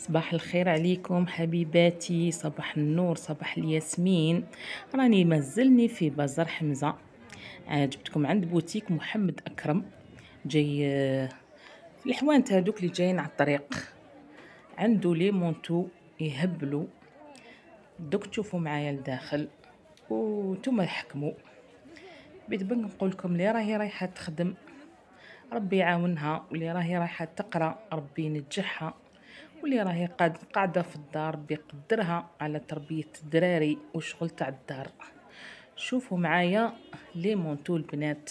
صباح الخير عليكم حبيباتي صباح النور صباح الياسمين راني مازلني في بازار حمزه آه، جبتكم عند بوتيك محمد اكرم جاي آه، الحوانت هادوك اللي جايين على الطريق عنده لي مونتو يهبلوا دوك تشوفوا معايا لداخل وانتم حكموا بيت بنك نقول لكم لي راهي رايحه تخدم ربي يعاونها واللي راهي رايحه تقرا ربي ينجحها واللي راهي قاعدة في الدار بقدرها على تربية الدراري وشغل تاع الدار شوفوا معايا لي مونتو البنات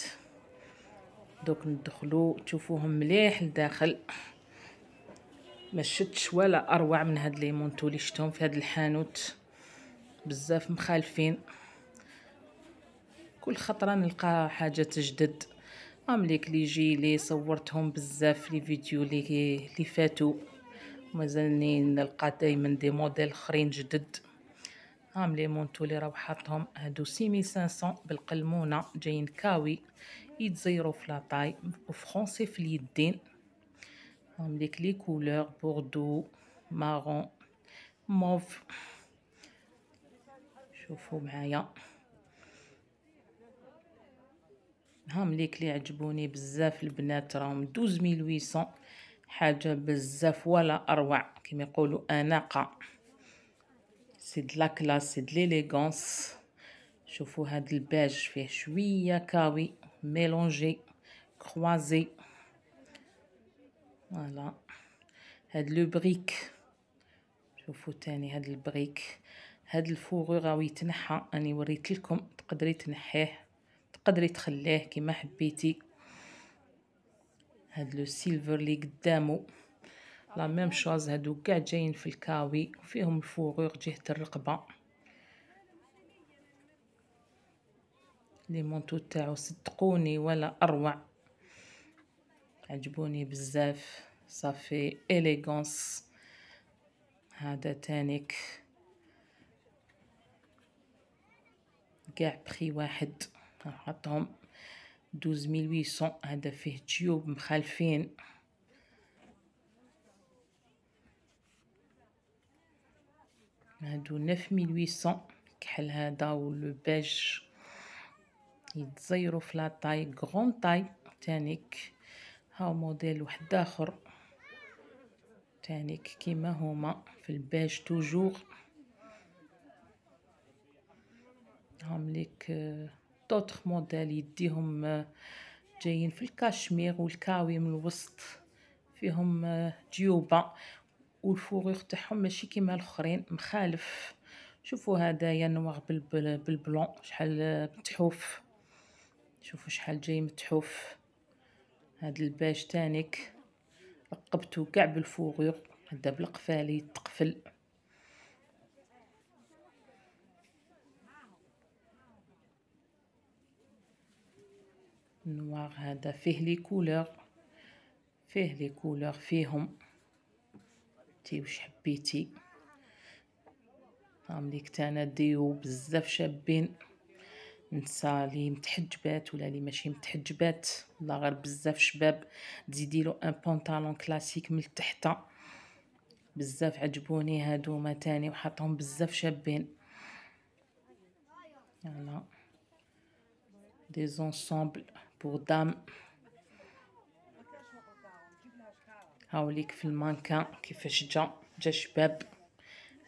دوك ندخلو تشوفوهم مليح لداخل ما شتش ولا اروع من هاد لي مونتو اللي شتهم في هاد الحانوت بزاف مخالفين كل خطره نلقى حاجه تجدد ام لي كليجي لي صورتهم بزاف لي فيديو لي لي فاتو مازالني نلقى دايما دي موديل اخرين جدد هام لي مونتو لي راهو حاطهم هادو 6500 بالقلمونه جايين كاوي يتزيرو في لاطاي وفرونسي في اليدين هام ليك لي كولور بوردو مارون موف شوفوا معايا هام ليك لي عجبوني بزاف البنات راهم 12800 ويسون حاجة بزاف ولا أروع كما يقولوا أناقة سي د لا كلاس سي ليليغونس شوفوا هاد الباج فيه شوية كاوي ميلونجي كروازي فوالا هاد لو بريك شوفوا تاني هاد البريك هاد الفوغور راهو يتنحى اني وريت لكم تقدري تنحيه تقدري تخليه كما حبيتي هاد لو سيلفر لي قدامو لا ميم شوز هادو كاع جايين في الكاوي وفيهم الفوغور جهه الرقبه لي مونتو تاعو صدقوني ولا اروع عجبوني بزاف صافي اليغونس هذا تانيك كاع بخي واحد حطهم دوز ميل ويسون هذا فيه تيوب مخالفين هادو نف ميل ويسون كحل هذا ولو باج يتزيرو في لاطاي غون طاي تانيك هاو موديل واحد اخر تانيك كيما هما في الباج توجور هم ليك آه دوتر موديل يديهم آه، جايين في الكاشمير والكاوي من الوسط فيهم جيوبه آه، والفوغور تاعهم ماشي كيما الاخرين مخالف شوفوا يا نوار بالبلون شحال آه، متحوف شوفوا شحال جاي متحوف هذا الباج تانيك رقبتو كاع بالفوغور هدا بالقفال يتقفل النوار هذا فيه لي كولور فيه لي كولور فيهم تي واش حبيتي طامليك تانا ديو بزاف شابين نسا لي متحجبات ولا لي ماشي متحجبات ولا غير بزاف شباب تزيدي له ان بونطالون كلاسيك من التحت بزاف عجبوني هادوما تاني وحطهم بزاف شابين يلا دي زونسومبل دام هاوليك في المانكا كيفاش جا جا شباب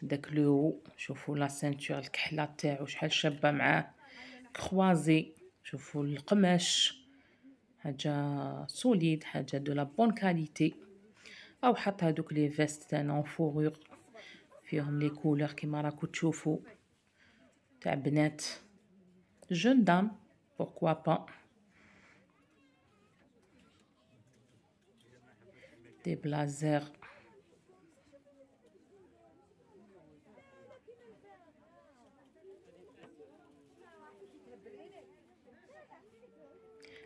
داك لو شوفوا لا سانتور الكحله تاعو شحال شابه معاه كروازي شوفوا القماش حاجه سوليد حاجه دو لا بون كاليتي او حط هادوك لي فيست تاع اون فيهم لي كولور كيما راكو تشوفوا تاع بنات جون دام بوركوا با دي بلازير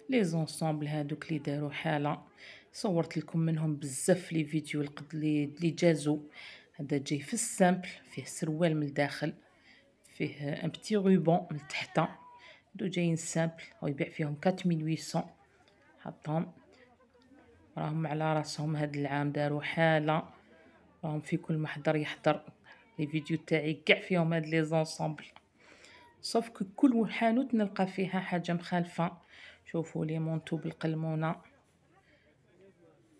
لي زونسومبل هادوك لي داروا حاله صورت لكم منهم بزاف لي فيديو القد لي جازو هذا جاي في السامبل فيه سروال من الداخل فيه ان بتي روبون من تحت هادو جايين سامبل ويبيع فيهم 4800 حطهم راهم على راسهم هاد العام داروا حاله راهم في كل محضر يحضر لي فيديو تاعي كاع فيهم هاد لي زونسومبل صوف كل حانوت نلقى فيها حاجه مخالفه شوفوا لي مونتو بالقلمونه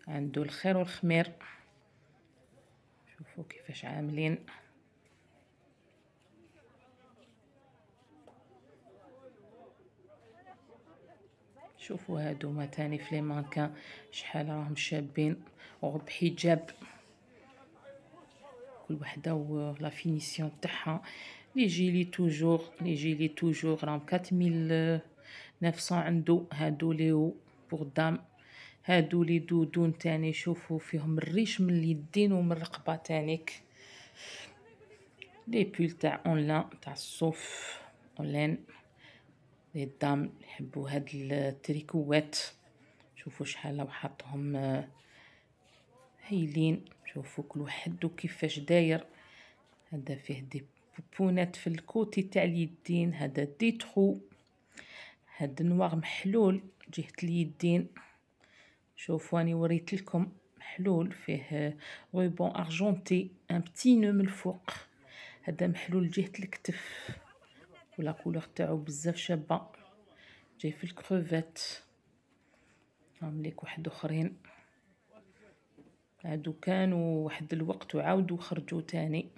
عنده الخير والخمير شوفوا كيفاش عاملين شوفوا هادو تاني في لي مانكان شحال راهم شابين وبحجاب كل وحده و فينيسيون تاعها لي جيلي توجور لي جيلي توجور راهم 4900 عندو هادو ليو بور دام هادو لي دودون تاني شوفوا فيهم الريش من اليدين ومن الرقبه تانيك لي بول تاع اونلاين تاع الصوف اونلاين دام يحبوا هاد التريكوات شوفوا شحال وحطهم آه، هايلين شوفوا كل واحد وكيفاش داير هذا فيه دي بوبونات في الكوتي تاع اليدين هذا دي ترو هاد نوار محلول جهه اليدين شوفوا راني وريت لكم محلول فيه روبون ارجونتي ان بتي نو من الفوق هذا محلول جهه الكتف ولا كولور تاعو بزاف شابه جاي في الكروفات راهم ليك واحد اخرين هادو كانوا واحد الوقت وعاودوا خرجوا تاني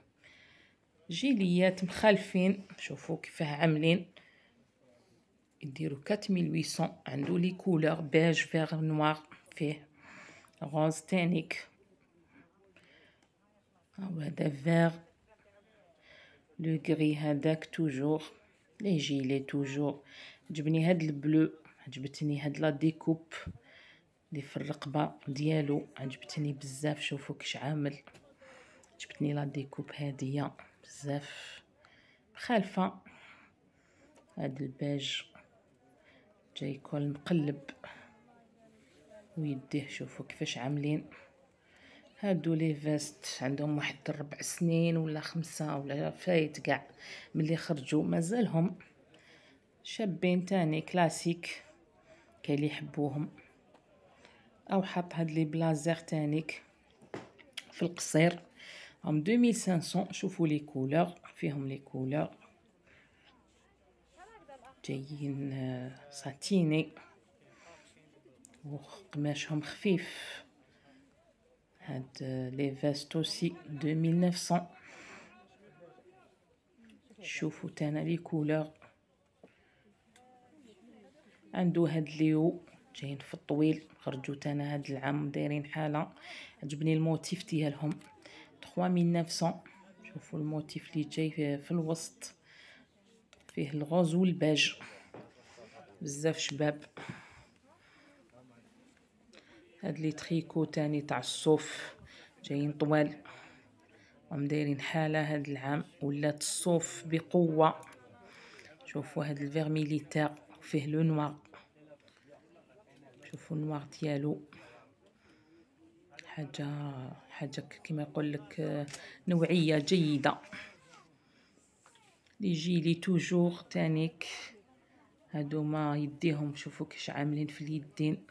جيليات مخالفين شوفوا كيفاه عاملين يديروا 4800 عنده لي كولور بيج فيغ نوار فيه روز تانيك هو هذا فيغ لو غري هذاك توجور لي جيلي لي توجو عجبني هاد البلو عجبتني هاد لا ديكوب لي في الرقبه ديالو عجبتني بزاف شوفو كش عامل عجبتني لا ديكوب هاديه بزاف مخالفه هاد الباج جاي يكون مقلب ويديه شوفو كيفاش عاملين هادو لي فيست عندهم واحد ربع سنين ولا خمسة ولا فايت كاع ملي خرجوا مازالهم شابين تاني كلاسيك كاين اللي يحبوهم او حط هاد لي بلازير تانيك في القصير هم 2500 شوفوا لي كولور فيهم لي كولور جايين آه، ساتيني وقماشهم خفيف هاد لي فيست اوسي دو ميل نفسون شوفوا تانا لي كولور عندو هاد ليو جايين في الطويل خرجو تانا هاد العام دايرين حاله عجبني الموتيف ديالهم 3900 شوفوا الموتيف لي جاي في الوسط فيه الغوز والباج بزاف شباب هاد لي تريكو تاني تاع الصوف جايين طوال راهم دايرين حاله هاد العام ولات الصوف بقوه شوفوا هاد الفيغ ميليتير فيه لو نوار شوفوا النوار ديالو حاجه حاجه كيما يقول لك نوعيه جيده لي جيلي توجور تانيك هادو ما يديهم شوفوا كيش عاملين في اليدين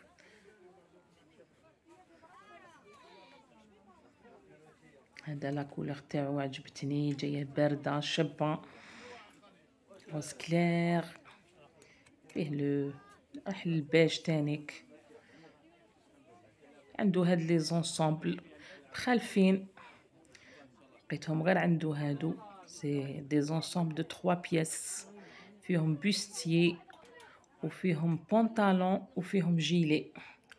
هذا كولور تاعو عجبتني جايه بارده شابه روز كلير فيه لو راح البيج تانيك عنده هاد لي زونسومبل مخالفين لقيتهم غير عنده هادو سي دي زونسومبل دو 3 بيس فيهم بوستيي وفيهم بونطالون وفيهم جيلي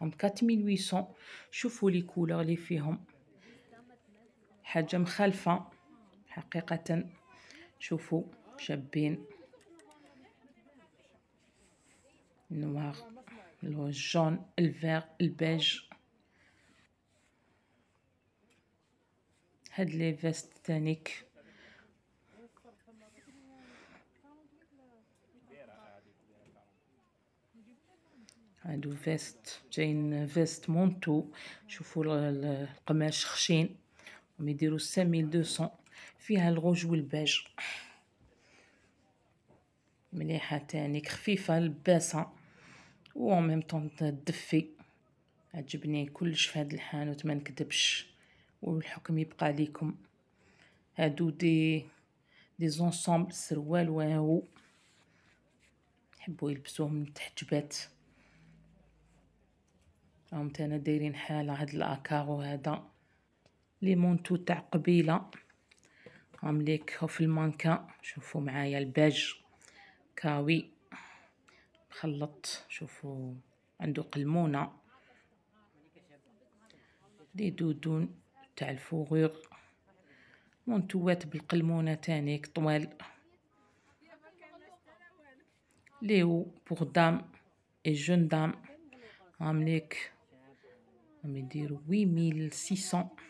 هم 4800 شوفوا لي كولور لي فيهم حاجة مخالفة حقيقة شوفوا شابين لو الجون الفير البيج هاد لي فيست تانيك هادو فيست جايين فيست مونتو شوفوا القماش خشين يديروا 5200 فيها الغوج والباج مليحه تانيك خفيفه لباسه و اون ميم طون تدفي عجبني كلش في هاد الحانوت ما نكذبش والحكم يبقى ليكم هادو دي دي زونسومبل سروال واو حبوا يلبسوهم من تحت جبات راهم تانا دايرين حاله هاد الاكارو هذا لي مونتو تاع قبيله هم ليك هو في المانكا شوفوا معايا الباج كاوي مخلط شوفوا عنده قلمونه لي دودون تاع الفوغور مونتوات بالقلمونه تانيك طوال ليو بوغ دام اي جون دام عامليك هم يديروا 8600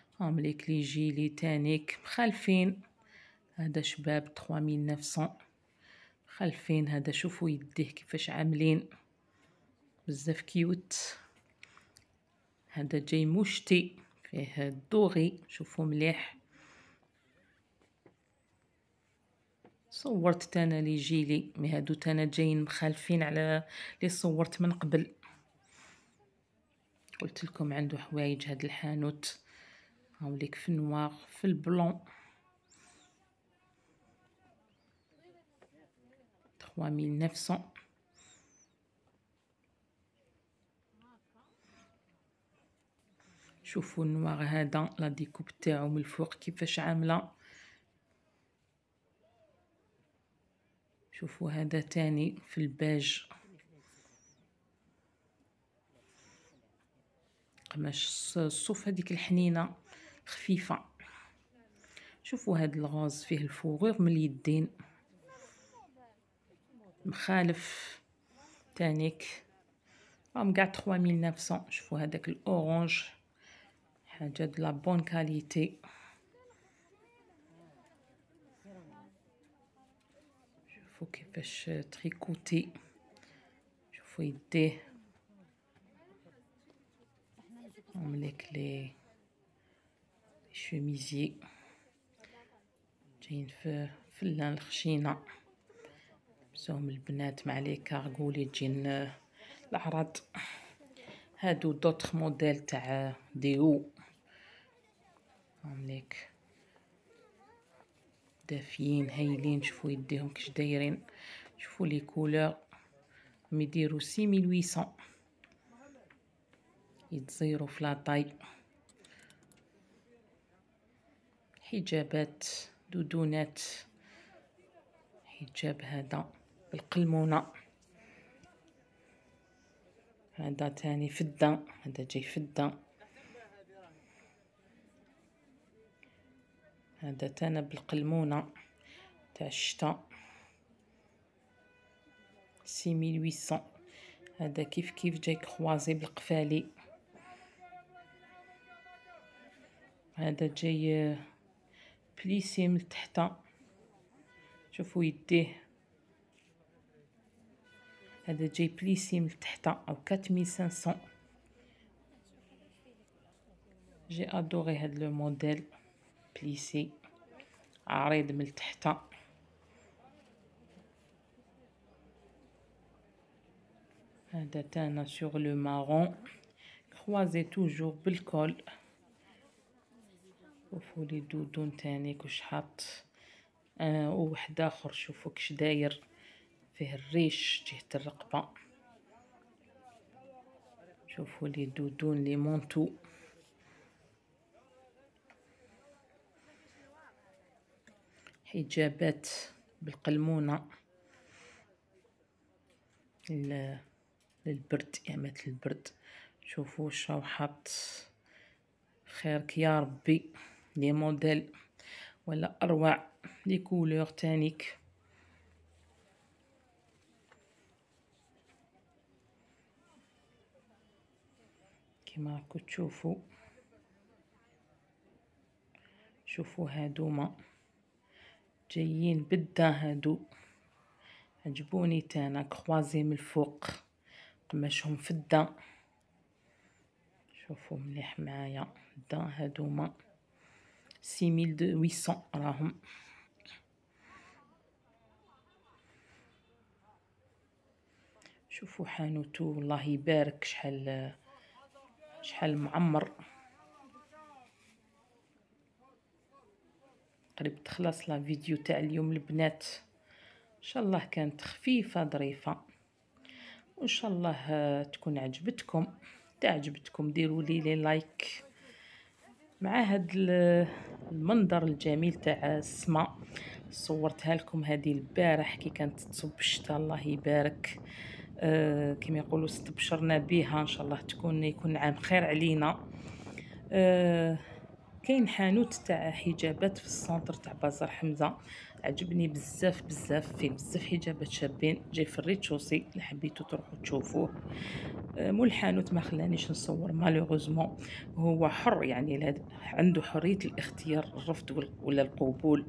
فامليك لي جي لي تانيك مخالفين هذا شباب 3900 مخالفين هذا شوفوا يديه كيفاش عاملين بزاف كيوت هذا جاي مشتي فيه الدوغي شوفوا مليح صورت تانا لي جيلي مي هادو تانا جايين مخالفين على لي صورت من قبل قلت لكم عنده حوايج هاد الحانوت هاوليك في النوار في البلون 3900 شوفوا النوار هذا لا ديكوب تاعو من الفوق كيفاش عامله شوفوا هذا تاني في الباج قماش الصوف هذيك الحنينه خفيفة شوفوا هاد الغاز فيه الفوغيغ من اليدين مخالف تانيك راهم كاع 3900 شوفوا هذاك الاورانج حاجه د لا بون كاليتي شوفوا كيفاش تريكوتي شوفوا يديه هم لي شوميزي جايين في فلان الخشينه لبسوهم البنات مع لي كارغو لي تجين العرض هادو دوطخ موديل تاع ديو ليك دافيين هايلين شوفوا يديهم كش دايرين شوفوا لي كولور ميديرو سيميل ويسون يتزيرو في لاطاي حجابات دودونات حجاب هذا بالقلمونه هذا تاني فدة هذا جاي فدة هذا تانا بالقلمونة تاع الشتا سيميل ويسون هذا كيف كيف جاي كخوازي بالقفالي هذا جاي Plissim le je fouille des j'ai plissim 4500. J'ai adoré le modèle plissim le tétat sur le marron, croisé toujours le col. شوفوا لي دودون تاني كوش حاط آه وواحد اخر شوفوا كش داير فيه الريش جهه الرقبه شوفوا لي دودون لي مونتو حجابات بالقلمونه للبرد يا البرد شوفوا شو حاط خيرك يا ربي لي موديل ولا اروع لي كولور تانيك كما راكو تشوفو شوفو هادوما جايين بدا هادو عجبوني تانا كخوازي من الفوق قماشهم فدا شوفو مليح معايا دا هادوما 6800 راهم شوفوا حانوتو الله يبارك شحال شحال معمر قريب تخلص لا فيديو تاع اليوم البنات ان شاء الله كانت خفيفه ظريفه وان شاء الله تكون عجبتكم تعجبتكم ديروا لي لايك مع هاد المنظر الجميل تاع السما صورتها لكم هذه البارح كي كانت تصب الشتاء الله يبارك أه كما يقولوا استبشرنا بها ان شاء الله تكون يكون عام خير علينا أه كاين حانوت تاع حجابات في السونتر تاع بازار حمزه عجبني بزاف بزاف فيه بزاف حجابات شابين جاي في الريتشوسي اللي حبيتو تروحوا تشوفوه آه، مول الحانوت ما خلانيش نصور مالوغوزمون هو حر يعني عنده حريه الاختيار الرفض ولا القبول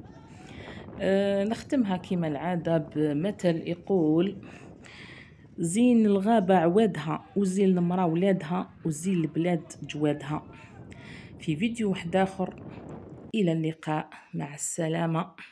آه، نختمها كما العاده بمثل يقول زين الغابة عوادها وزين المرا ولادها وزين البلاد جوادها في فيديو واحد آخر إلى اللقاء مع السلامة